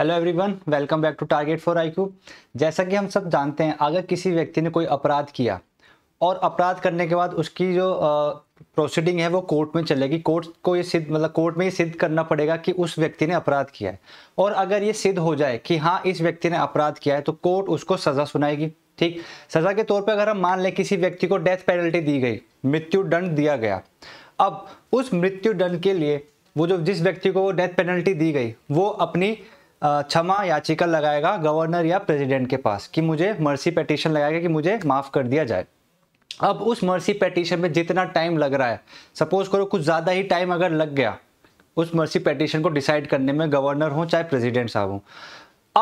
Hello everyone welcome back to target for I जैसा कि हम सब जानते हैं अगर किसी व्यक्ति ने कोई अपराध किया और अपराध करने के बाद उसकी जो प्रोसीडिंग है वो कोर्ट में चलेगी कोर्ट को ये सिद्ध मतलब कोर्ट में ये सिद्ध करना पड़ेगा कि उस व्यक्ति ने अपराध किया है और अगर ये सिद्ध हो जाए कि हाँ इस व्यक्ति ने अपराध किया है तो कोर्ट उसको सज़ा सुनाएगी ठीक सज़ा के तौर पर अगर हम मान लें किसी व्यक्ति को डेथ पेनल्टी दी गई मृत्यु दंड दिया गया अब उस मृत्यु दंड के लिए वो जो जिस व्यक्ति को डेथ पेनल्टी दी गई वो अपनी क्षमा याचिका लगाएगा गवर्नर या प्रेसिडेंट के पास कि मुझे मर्सी पेटिशन लगाएगा कि मुझे माफ़ कर दिया जाए अब उस मर्सी पेटिशन में जितना टाइम लग रहा है सपोज करो कुछ ज़्यादा ही टाइम अगर लग गया उस मर्सी पेटिशन को डिसाइड करने में गवर्नर हो चाहे प्रेसिडेंट साहब हों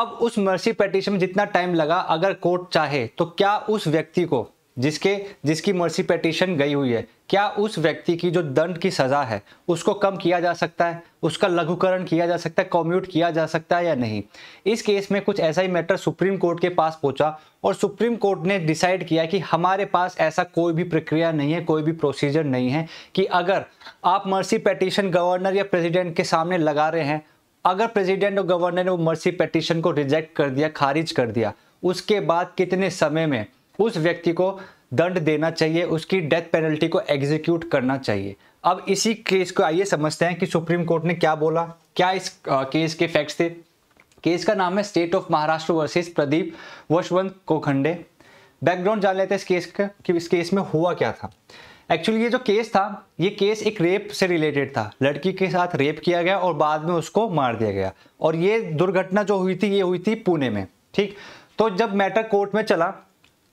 अब उस मर्सी पेटिशन में जितना टाइम लगा अगर कोर्ट चाहे तो क्या उस व्यक्ति को जिसके जिसकी मर्सी पेटिशन गई हुई है क्या उस व्यक्ति की जो दंड की सज़ा है उसको कम किया जा सकता है उसका लघुकरण किया जा सकता है कॉम्यूट किया जा सकता है या नहीं इस केस में कुछ ऐसा ही मैटर सुप्रीम कोर्ट के पास पहुंचा और सुप्रीम कोर्ट ने डिसाइड किया कि हमारे पास ऐसा कोई भी प्रक्रिया नहीं है कोई भी प्रोसीजर नहीं है कि अगर आप मर्सी पेटिशन गवर्नर या प्रेसिडेंट के सामने लगा रहे हैं अगर प्रेसिडेंट और गवर्नर ने वो मर्सी पेटिशन को रिजेक्ट कर दिया खारिज कर दिया उसके बाद कितने समय में उस व्यक्ति को दंड देना चाहिए उसकी डेथ पेनल्टी को एग्जीक्यूट करना चाहिए अब इसी केस को आइए समझते हैं कि सुप्रीम कोर्ट ने क्या बोला क्या इस केस के फैक्ट्स थे केस का नाम है state of Maharashtra versus Pradeep Vashwant Kokhande background जान लेते हैं इस केस का कि इस केस में हुआ क्या था एक्चुअली ये जो केस था ये केस एक रेप से रिलेटेड था लड़की के साथ रेप किया गया और बाद में उसको मार दिया गया और ये दुर्घटना जो हुई थी ये हुई थी पुणे में ठीक तो जब मैटर कोर्ट में चला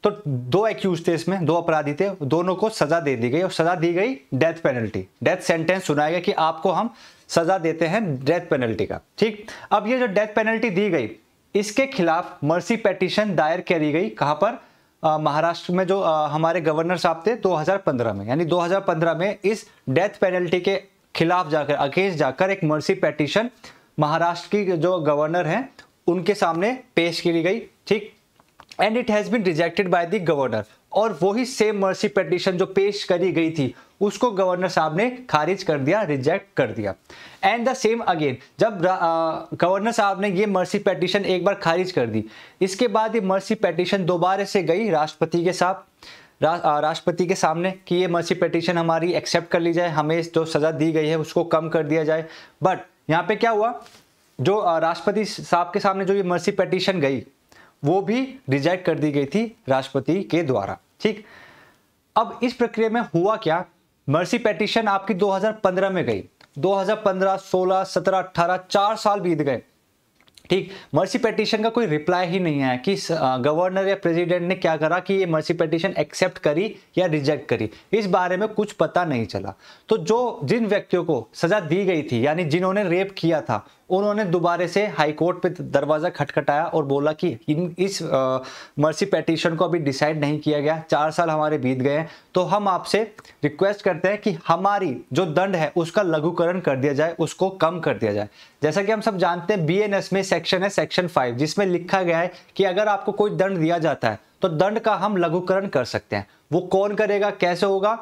तो दो एक्यूज थे इसमें दो अपराधी थे दोनों को सजा दे दी गई और सजा दी गई डेथ पेनल्टी डेथ सेंटेंस सुनाया गया कि आपको हम सजा देते हैं डेथ पेनल्टी का ठीक अब ये जो डेथ पेनल्टी दी गई इसके खिलाफ मर्सी पेटिशन दायर करी गई कहाँ पर महाराष्ट्र में जो आ, हमारे गवर्नर साहब थे 2015 में यानी 2015 में इस डेथ पेनल्टी के खिलाफ जाकर अगेंस्ट जाकर एक मर्सी पेटिशन महाराष्ट्र की जो गवर्नर हैं उनके सामने पेश की गई ठीक and it has been rejected by the governor और वही सेम मर्सी पटिशन जो पेश करी गई थी उसको गवर्नर साहब ने खारिज कर दिया रिजेक्ट कर दिया एंड द सेम अगेन जब गवर्नर साहब ने ये मर्सी पटिशन एक बार खारिज कर दी इसके बाद ये मर्सी पटिशन दोबारा से गई राष्ट्रपति के साथ राष्ट्रपति के सामने कि ये मर्सी पटिशन हमारी एक्सेप्ट कर ली जाए हमें जो सज़ा दी गई है उसको कम कर दिया जाए बट यहाँ पे क्या हुआ जो राष्ट्रपति साहब के सामने जो ये मर्सी पटिशन गई वो भी रिजेक्ट कर दी गई थी राष्ट्रपति के द्वारा ठीक अब इस प्रक्रिया में हुआ क्या मर्सी पेटिशन आपकी 2015 में गई 2015, 16, 17, 18 चार साल बीत गए ठीक मर्सी पेटिशन का कोई रिप्लाई ही नहीं है कि गवर्नर uh, या प्रेसिडेंट ने क्या करा कि ये मर्सी पेटिशन एक्सेप्ट करी या रिजेक्ट करी इस बारे में कुछ पता नहीं चला तो जो जिन व्यक्तियों को सजा दी गई थी यानी जिन्होंने रेप किया था उन्होंने दोबारे से हाईकोर्ट पे दरवाज़ा खटखटाया और बोला कि इन इस मर्सी uh, पेटिशन को अभी डिसाइड नहीं किया गया चार साल हमारे बीत गए हैं तो हम आपसे रिक्वेस्ट करते हैं कि हमारी जो दंड है उसका लघुकरण कर दिया जाए उसको कम कर दिया जाए जैसा कि हम सब जानते हैं बी में सेक्शन है सेक्शन फाइव जिसमें लिखा गया है कि अगर आपको कोई दंड दिया जाता है तो दंड का हम लघुकरण कर सकते हैं वो कौन करेगा कैसे होगा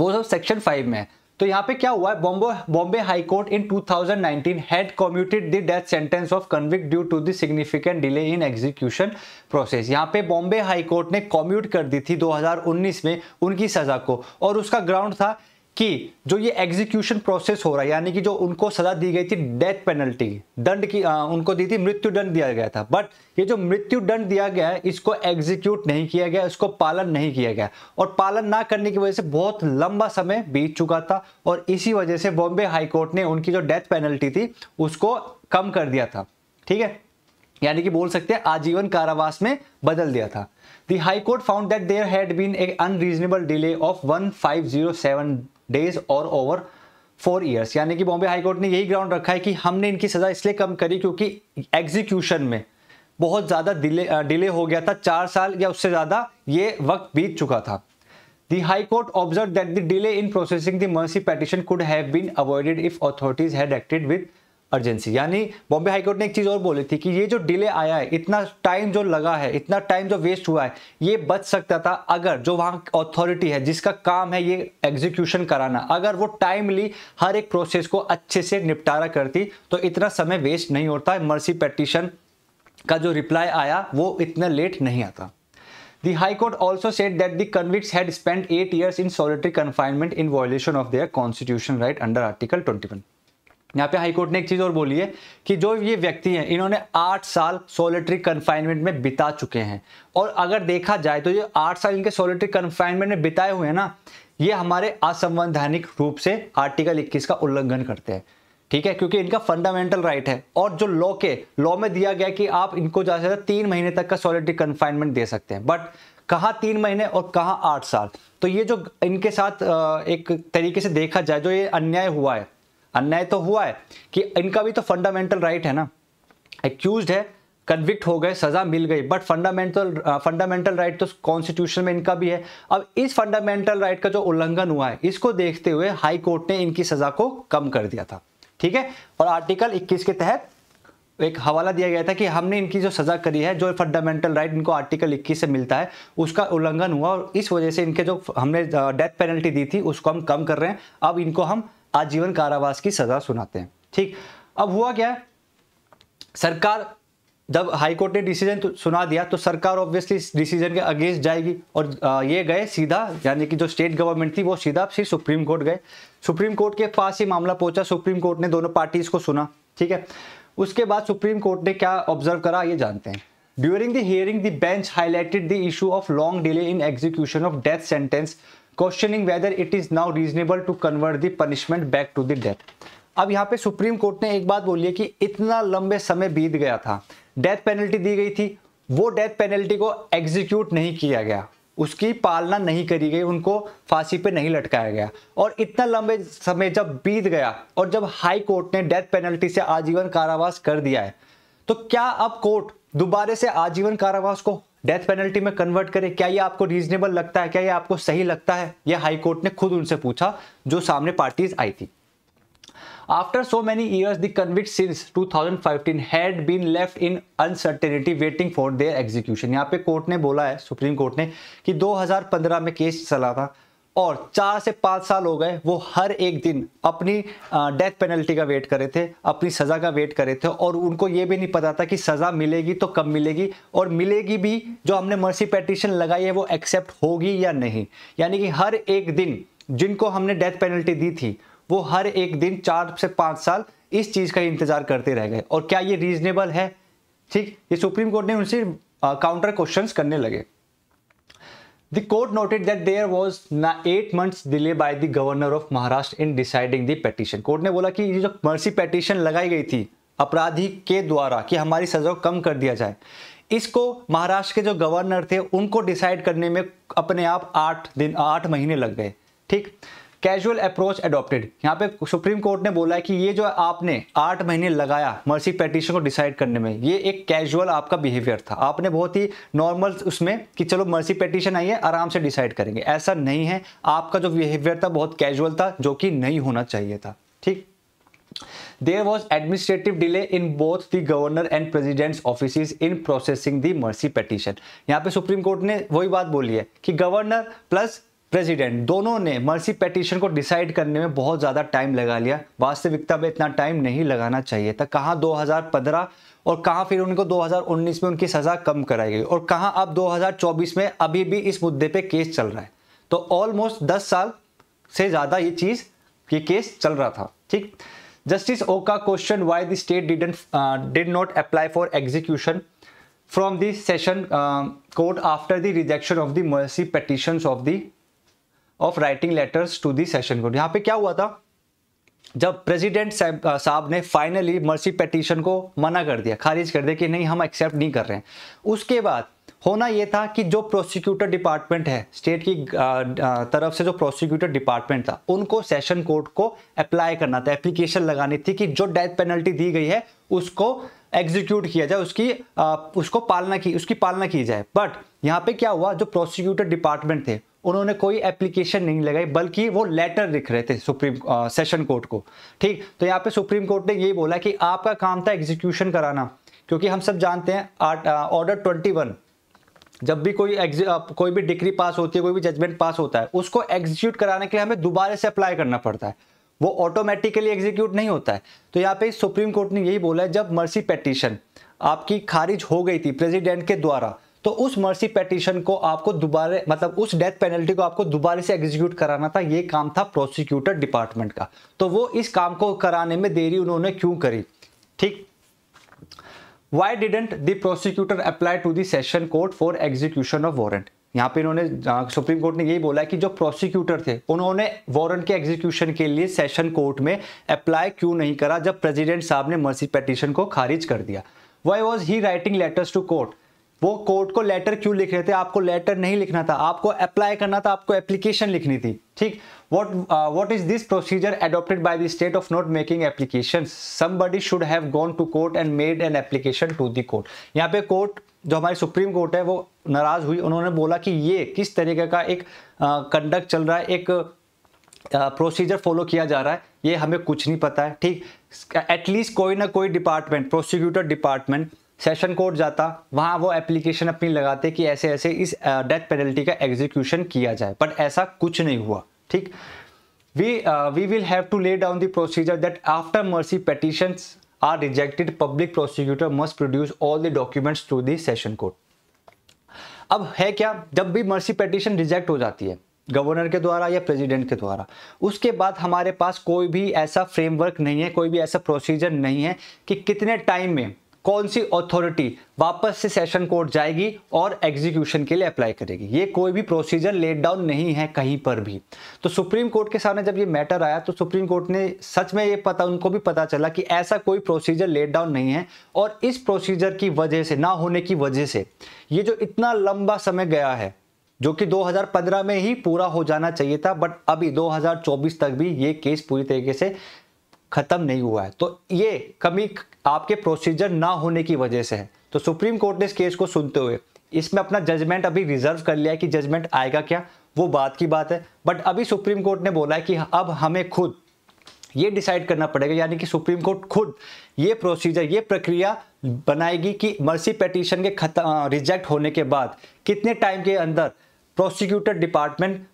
वो सब सेक्शन फाइव में है तो यहाँ पे क्या हुआ है Bombay Bombay high court in 2019 had commuted the death sentence of convict due to the significant delay in execution process यहाँ पे बॉम्बे हाईकोर्ट ने कॉम्यूट कर दी थी 2019 में उनकी सजा को और उसका ग्राउंड था कि जो ये एग्जीक्यूशन प्रोसेस हो रहा है यानी कि जो उनको सजा दी गई थी डेथ पेनल्टी दंड की आ, उनको दी थी मृत्यु दंड दिया गया था बट ये जो मृत्यु दंड दिया गया है इसको एग्जीक्यूट नहीं किया गया इसको पालन नहीं किया गया और पालन ना करने की वजह से बहुत लंबा समय बीत चुका था और इसी वजह से बॉम्बे हाईकोर्ट ने उनकी जो डेथ पेनल्टी थी उसको कम कर दिया था ठीक है यानी कि बोल सकते हैं आजीवन कारावास में बदल दिया था the high court found that there there had delay of one five zero seven days और ओवर फोर ईयर्स यानी कि बॉम्बे हाईकोर्ट ने यही ग्राउंड रखा है कि हमने इनकी सजा इसलिए कम करी क्योंकि एग्जीक्यूशन में बहुत ज़्यादा डिले डिले हो गया था चार साल या उससे ज़्यादा ये वक्त बीत चुका था the high court observe that the delay in processing the mercy petition could have been avoided if authorities had acted with urgency यानी बॉम्बे हाईकोर्ट ने एक चीज़ और बोली थी कि ये जो डिले आया है इतना टाइम जो लगा है इतना टाइम जो वेस्ट हुआ है ये बच सकता था अगर जो वहाँ अथॉरिटी है जिसका काम है ये एग्जीक्यूशन कराना अगर वो टाइमली हर एक प्रोसेस को अच्छे से निपटारा करती तो इतना समय वेस्ट नहीं होता मर्सी पेटिशन का जो रिप्लाई आया वो इतना लेट नहीं आता The High Court also said that the convicts had spent eight years in solitary confinement in violation of their constitution right under Article 21. यहाँ पे हाईकोर्ट ने एक चीज और बोली है कि जो ये व्यक्ति हैं इन्होंने आठ साल सोलिटरी कन्फाइनमेंट में बिता चुके हैं और अगर देखा जाए तो ये आठ साल इनके सोलिटरी कन्फाइनमेंट में बिताए हुए हैं ना ये हमारे असंवैधानिक रूप से आर्टिकल 21 का उल्लंघन करते हैं ठीक है क्योंकि इनका फंडामेंटल राइट है और जो लॉ के लॉ में दिया गया कि आप इनको ज्यादा से ज्यादा तीन महीने तक का सोलिट्री कन्फाइनमेंट दे सकते हैं बट कहाँ तीन महीने और कहाँ आठ साल तो ये जो इनके साथ एक तरीके से देखा जाए जो ये अन्याय हुआ है અને તો ہوا હે કે ઇનકા ભી તો ફંડામેન્ટલ રાઇટ હે ના એક્યુઝ્ડ હે કન્વિક્ટ હો ગય સજા મિલ ગઈ બટ ફંડામેન્ટલ ફંડામેન્ટલ રાઇટ તો કોન્સ્ટિટ્યુશન મે ઇનકા ભી હે અબ ઇસ ફંડામેન્ટલ રાઇટ કા જો ઉલંઘન હુઆ હે ઇસકો દેખતે હુએ હાઈ કોર્ટ ને ઇનકી સજા કો કમ કર દિયા થા ઠીક હે ઓર આર્ટિકલ 21 કે તહત એક હવાલા દિયા ગયા થા કે હમને ઇનકી જો સજા કરી હે જો ફંડામેન્ટલ રાઇટ ઇનકો આર્ટિકલ 21 સે મિલતા હે uska ઉલંઘન હુઆ ઓર ઇસ વજહ સે ઇનકે જો હમને ડેથ પેનલ્ટી દી થી ઉસકો હમ કમ કર રહે હે અબ ઇનકો હમ आजीवन कारावास की सज़ा सुनाते हैं ठीक अब हुआ क्या है सरकार जब हाईकोर्ट ने डिसीजन तो सुना दिया तो सरकार ऑब्वियसली इस डिसीजन के अगेंस्ट जाएगी और ये गए सीधा यानी कि जो स्टेट गवर्नमेंट थी वो सीधा फिर सुप्रीम कोर्ट गए सुप्रीम कोर्ट के पास ही मामला पहुंचा सुप्रीम कोर्ट ने दोनों पार्टीज को सुना ठीक है उसके बाद सुप्रीम कोर्ट ने क्या ऑब्जर्व करा ये जानते हैं during the hearing the bench highlighted the issue of long delay in execution of death sentence questioning whether it is now reasonable to convert the punishment back to the death अब यहाँ पे supreme court ने एक बात बोली है कि इतना लंबे समय बीत गया था डेथ पेनल्टी दी गई थी वो डेथ पेनल्टी को एग्जीक्यूट नहीं किया गया उसकी पालना नहीं करी गई उनको फांसी पे नहीं लटकाया गया और इतना लंबे समय जब बीत गया और जब हाई कोर्ट ने डेथ पेनल्टी से आजीवन कारावास कर दिया है तो क्या अब कोर्ट दोबारे से आजीवन कारावास को डेथ पेनल्टी में कन्वर्ट करें क्या ये आपको रीजनेबल लगता है क्या ये आपको सही लगता है यह हाईकोर्ट ने खुद उनसे पूछा जो सामने पार्टीज आई थी After so many years, the convicts since 2015 had been left in uncertainty waiting for their execution. यहाँ पे कोर्ट ने बोला है सुप्रीम कोर्ट ने कि 2015 में केस चला था और चार से पाँच साल हो गए वो हर एक दिन अपनी डेथ पेनल्टी का वेट करे थे अपनी सज़ा का वेट करे थे और उनको ये भी नहीं पता था कि सज़ा मिलेगी तो कब मिलेगी और मिलेगी भी जो हमने मर्सी पेटिशन लगाई है वो एक्सेप्ट होगी या नहीं यानी कि हर एक दिन जिनको हमने डेथ पेनल्टी दी थी वो हर एक दिन चार से पाँच साल इस चीज़ का इंतज़ार करते रह गए और क्या ये रीजनेबल है ठीक ये सुप्रीम कोर्ट ने उनसे काउंटर क्वेश्चंस करने लगे The court noted that there was na eight months delay by the governor of Maharashtra in deciding the petition. Court ne bola ki ye jo mercy petition लगाई gayi thi apradhi ke dwara ki hamari saza ko kam kar diya jaye. इसको महाराष्ट्र के जो governor थे उनको decide करने में अपने आप आठ दिन आठ महीने लग गए ठीक कैजुअल अप्रोच एडोप्टेड यहाँ पे सुप्रीम कोर्ट ने बोला है कि ये जो आपने आठ महीने लगाया मर्सी पेटिशन को डिसाइड करने में ये एक कैजुअल आपका बिहेवियर था आपने बहुत ही नॉर्मल उसमें कि चलो मर्सी पेटिशन आई है आराम से डिसाइड करेंगे ऐसा नहीं है आपका जो बिहेवियर था बहुत कैजुअल था जो कि नहीं होना चाहिए था ठीक there was administrative delay in both the governor and president office in processing the mercy petition यहाँ पे सुप्रीम कोर्ट ने वही बात बोली है कि गवर्नर प्लस प्रेसिडेंट दोनों ने मर्सी पेटिशन को डिसाइड करने में बहुत ज़्यादा टाइम लगा लिया वास्तविकता में इतना टाइम नहीं लगाना चाहिए था कहाँ 2015 और कहाँ फिर उनको 2019 में उनकी सज़ा कम कराई गई और कहाँ अब 2024 में अभी भी इस मुद्दे पे केस चल रहा है तो ऑलमोस्ट 10 साल से ज़्यादा ये चीज़ ये केस चल रहा था ठीक justice Oka question why the state didn't did not apply for execution from the session court after the rejection of the mercy petition of the of writing letters to the session court यहाँ पे क्या हुआ था जब president साहब ने finally mercy petition को मना कर दिया खारिज कर दिया कि नहीं हम एक्सेप्ट नहीं कर रहे हैं उसके बाद होना यह था कि जो प्रोसिक्यूटर डिपार्टमेंट है स्टेट की तरफ से जो प्रोसिक्यूटर डिपार्टमेंट था उनको सेशन कोर्ट को अप्लाई करना था एप्लीकेशन लगानी थी कि जो डेथ पेनल्टी दी गई है उसको एग्जीक्यूट किया जाए उसकी आ, उसको पालना की उसकी पालना की जाए बट यहाँ पे क्या हुआ जो प्रोसिक्यूटर डिपार्टमेंट थे उन्होंने कोई एप्लीकेशन नहीं लगाई बल्कि वो लेटर लिख रहे थे सुप्रीम आ, सेशन कोर्ट को ठीक तो यहाँ पे सुप्रीम कोर्ट ने ये बोला कि आपका काम था एग्जीक्यूशन कराना क्योंकि हम सब जानते हैं ऑर्डर ट्वेंटी वन जब भी कोई कोई भी डिग्री पास होती है कोई भी जजमेंट पास होता है उसको एग्जीक्यूट कराने के लिए हमें दोबारा से अप्लाई करना पड़ता है वो ऑटोमेटिकली एग्जीक्यूट नहीं होता है तो यहाँ पे सुप्रीम कोर्ट ने यही बोला है जब मर्सी पेटिशन आपकी खारिज हो गई थी प्रेसिडेंट के द्वारा तो उस मर्सी पेटिशन को आपको दोबारा मतलब उस डेथ पेनल्टी को आपको दोबारा से एग्जीक्यूट कराना था ये काम था प्रोसिक्यूटर डिपार्टमेंट का तो वो इस काम को कराने में देरी उन्होंने क्यों करी ठीक why didn't the prosecutor apply to the session court for execution of warrant? यहाँ पे इन्होंने सुप्रीम कोर्ट ने यही बोला कि जो प्रोसिक्यूटर थे उन्होंने वारंट के एग्जीक्यूशन के लिए सेशन कोर्ट में अप्लाई क्यों नहीं करा जब प्रेसिडेंट साहब ने मर्सी पेटिशन को खारिज कर दिया why was he writing letters to court वो कोर्ट को लेटर क्यों लिख रहे थे आपको लेटर नहीं लिखना था आपको अप्लाई करना था आपको एप्लीकेशन लिखनी थी ठीक what what is this procedure adopted by the state of not making application applications should have gone to court and made an application to to the यहाँ पे कोर्ट जो हमारी सुप्रीम कोर्ट है वो नाराज हुई उन्होंने बोला कि ये किस तरीके का एक कंडक्ट uh, चल रहा है एक प्रोसीजर uh, फॉलो किया जा रहा है ये हमें कुछ नहीं पता है ठीक एटलीस्ट कोई ना कोई department prosecutor department session court जाता वहाँ वो एप्लीकेशन अपनी लगाते कि ऐसे ऐसे इस डेथ पेनल्टी का एग्जीक्यूशन किया जाए बट ऐसा कुछ नहीं हुआ ठीक we we will have to lay down the procedure that after mercy mercy are rejected public prosecutor must produce all the documents to the session court अब है क्या जब भी मर्सी पेटिशन रिजेक्ट हो जाती है गवर्नर के द्वारा या प्रेसिडेंट के द्वारा उसके बाद हमारे पास कोई भी ऐसा फ्रेमवर्क नहीं है कोई भी ऐसा प्रोसीजर नहीं है कि कितने टाइम में कौन सी अथॉरिटी वापस से सेशन कोर्ट जाएगी और एग्जीक्यूशन के लिए अप्लाई करेगी ये कोई भी प्रोसीजर लेट डाउन नहीं है कहीं पर भी तो सुप्रीम कोर्ट के सामने जब ये मैटर आया तो सुप्रीम कोर्ट ने सच में ये पता उनको भी पता चला कि ऐसा कोई प्रोसीजर लेट डाउन नहीं है और इस प्रोसीजर की वजह से ना होने की वजह से ये जो इतना लंबा समय गया है जो कि 2015 में ही पूरा हो जाना चाहिए था बट अभी 2024 तक भी ये केस पूरी तरीके से ख़त्म नहीं हुआ है तो ये कमी आपके प्रोसीजर ना होने की वजह से है तो सुप्रीम कोर्ट ने इस केस को सुनते हुए इसमें अपना जजमेंट अभी रिजर्व कर लिया है कि जजमेंट आएगा क्या वो बात की बात है बट अभी सुप्रीम कोर्ट ने बोला है कि अब हमें खुद ये डिसाइड करना पड़ेगा यानी कि सुप्रीम कोर्ट खुद ये प्रोसीजर ये प्रक्रिया बनाएगी कि मर्सी पटिशन के खत रिजेक्ट होने के बाद कितने टाइम के अंदर prosecutor department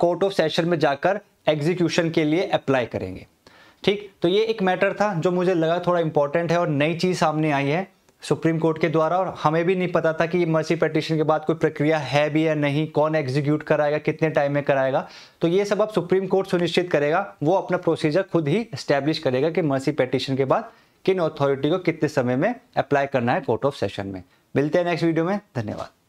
court of session में जाकर एग्जीक्यूशन के लिए अप्लाई करेंगे ठीक तो ये एक मैटर था जो मुझे लगा थोड़ा इंपॉर्टेंट है और नई चीज़ सामने आई है सुप्रीम कोर्ट के द्वारा और हमें भी नहीं पता था कि मर्सी पटिशन के बाद कोई प्रक्रिया है भी या नहीं कौन एग्जीक्यूट कराएगा कितने टाइम में कराएगा तो ये सब अब सुप्रीम कोर्ट सुनिश्चित करेगा वो अपना प्रोसीजर खुद ही स्टैब्लिश करेगा कि मर्सी पटिशन के बाद किन अथॉरिटी को कितने समय में अप्लाई करना है कोर्ट ऑफ सेशन में मिलते हैं नेक्स्ट वीडियो में धन्यवाद